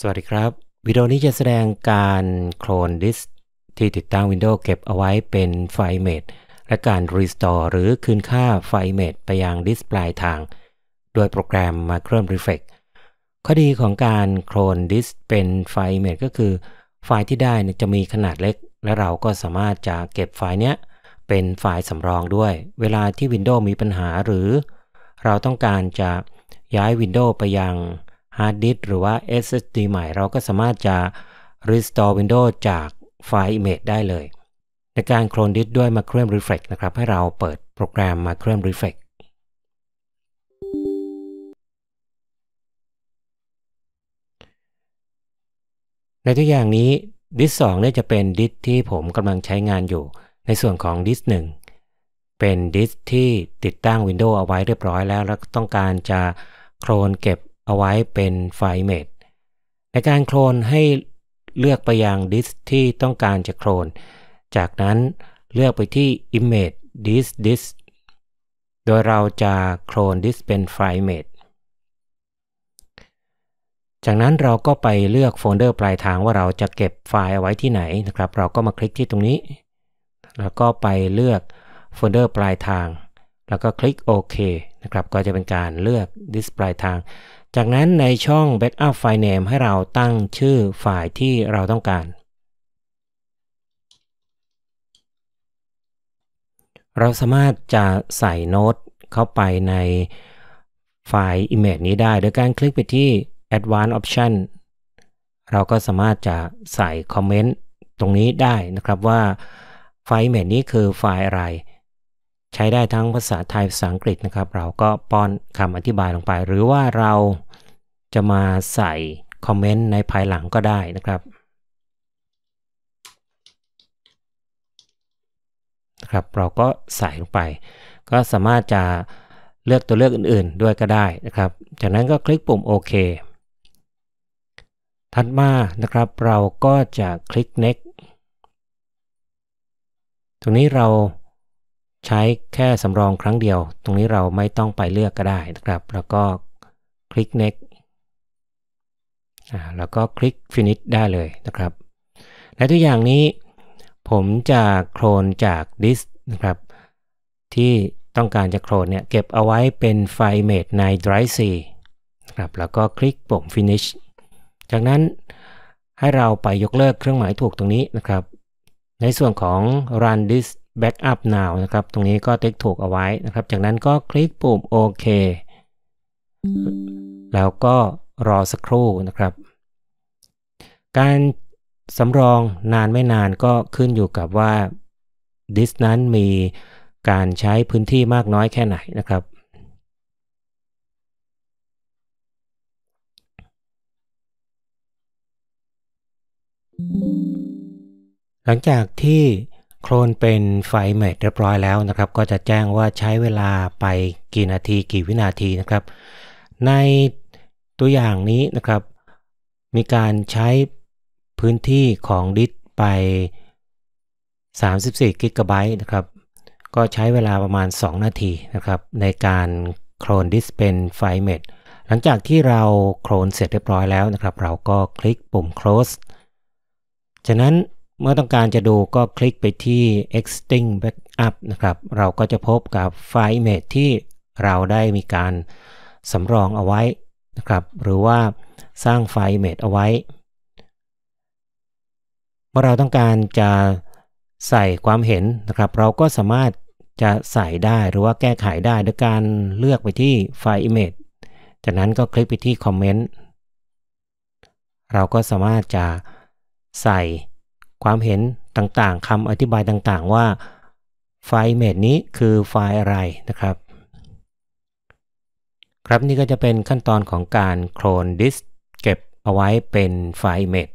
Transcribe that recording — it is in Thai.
สวัสดีครับ วิดีโอนี้จะแสดงการโคลนดิสที่ติดตั้ง Windows เก็บเอาไว้เป็นไฟล์เมดและการ Restore หรือคืนค่าไฟล์เมดไปยังดิสปลายทางโดยโปรแกรม Micron Reflect ข้อดีของการโคลนดิสเป็นไฟล์เมดก็คือ ไฟล์ที่ได้จะมีขนาดเล็ก และเราก็สามารถจะเก็บไฟล์เนี้ย เป็นไฟล์สำรองด้วย เวลาที่ Windows มีปัญหาหรือ เราต้องการจะย้าย Windows ไปยังฮาร์ดดิสหรือว่า SSD ใหม่เราก็สามารถจะ restore Windows จากไฟล์ image ได้เลย ในการโคลนดิสด้วยมาเครื่อง r e f l e c t นะครับ ให้เราเปิดโปรแกรมมาเครื่อง r e f l e c t ในตัวอย่างนี้ ดิส2เนี่ยจะเป็นดิสที่ผมกำลังใช้งานอยู่ ในส่วนของดิส1เป็นดิสที่ติดตั้ง Windows เอาไว้เรียบร้อยแล้ว แล้วต้องการจะโคลนเก็บเอาไว้เป็นไฟล์เมดในการโคลนให้เลือกไปยังดิสที่ต้องการจะโคลน จากนั้นเลือกไปที่ image disk disk โดยเราจะโคลนดิสเป็นไฟล์เมดจากนั้นเราก็ไปเลือกโฟลเดอร์ปลายทางว่าเราจะเก็บไฟล์เอาไว้ที่ไหนนะครับ เราก็มาคลิกที่ตรงนี้แล้วก็ไปเลือกโฟลเดอร์ปลายทาง แล้วก็คลิกโอเคนะครับ ก็จะเป็นการเลือกดิสปลายทางจากนั้นในช่อง Backup File Name ให้เราตั้งชื่อไฟล์ที่เราต้องการ เราสามารถจะใส่โน้ตเข้าไปในไฟล์ Image นี้ได้ โดยการคลิกไปที่ Advanced Option เราก็สามารถจะใส่คอมเมนต์ตรงนี้ได้นะครับว่าไฟล์ Image นี้คือไฟล์อะไรใช้ได้ทั้งภาษาไทยภาษาอังกฤษนะครับ เราก็ป้อนคำอธิบายลงไป หรือว่าเรา จะมาใส่ คอมเมนต์ในภายหลังก็ได้นะครับ ครับ เราก็ใส่ลงไป ก็สามารถจะ เลือกตัวเลือกอื่นๆด้วยก็ได้นะครับ จากนั้นก็คลิกปุ่มโอเค ถัดมานะครับ เราก็จะคลิก next ตรงนี้เราใช้แค่สำรองครั้งเดียว ตรงนี้เราไม่ต้องไปเลือกก็ได้นะครับ แล้วก็คลิก next แล้วก็คลิก finish ได้เลยนะครับและตัวอย่างนี้ผมจะโคลนจาก disk นะครับ ที่ต้องการจะโคลนเนี่ย เก็บเอาไว้เป็นไฟล์เมดใน drive C นะครับแล้วก็คลิกปุ่ม finish จากนั้นให้เราไปยกเลิกเครื่องหมายถูกตรงนี้นะครับ ในส่วนของ run disk Backup Now นะครับ ตรงนี้ก็ติ๊กถูกเอาไว้นะครับ จากนั้นก็คลิกปุ่มโอเค แล้วก็รอสักครู่นะครับ การสำรองนานไม่นานก็ขึ้นอยู่กับว่า ดิสนั้นมีการใช้พื้นที่มากน้อยแค่ไหนนะครับ หลังจากที่โครนเป็นไฟเมดเรียบร้อยแล้วนะครับ ก็จะแจ้งว่าใช้เวลาไปกี่นาทีกี่วินาทีนะครับ ในตัวอย่างนี้นะครับ มีการใช้พื้นที่ของดิสไป34กิกะไบต์นะครับ ก็ใช้เวลาประมาณ 2 นาทีนะครับ ในการโครนดิสเป็นไฟเมดหลังจากที่เราโครนเสร็จเรียบร้อยแล้วนะครับ เราก็คลิกปุ่ม close จากนั้นเมื่อต้องการจะดูก็คลิกไปที่ Extinct Backup นะครับ เราก็จะพบกับไฟล์ Image ที่เราได้มีการสำรองเอาไว้นะครับ หรือว่าสร้างไฟล์ Image เอาไว้ เมื่อเราต้องการจะใส่ความเห็นนะครับ เราก็สามารถจะใส่ได้หรือว่าแก้ไขได้โดยการเลือกไปที่ไฟล์ Image จากนั้นก็คลิกไปที่ Comment เราก็สามารถจะใส่ความเห็นต่างๆคำอธิบายต่างๆว่า ไฟล์เมดนี้คือไฟล์อะไรนะครับ ครับนี่ก็จะเป็นขั้นตอนของการโคลนดิสเก็บเอาไว้เป็นไฟล์เมด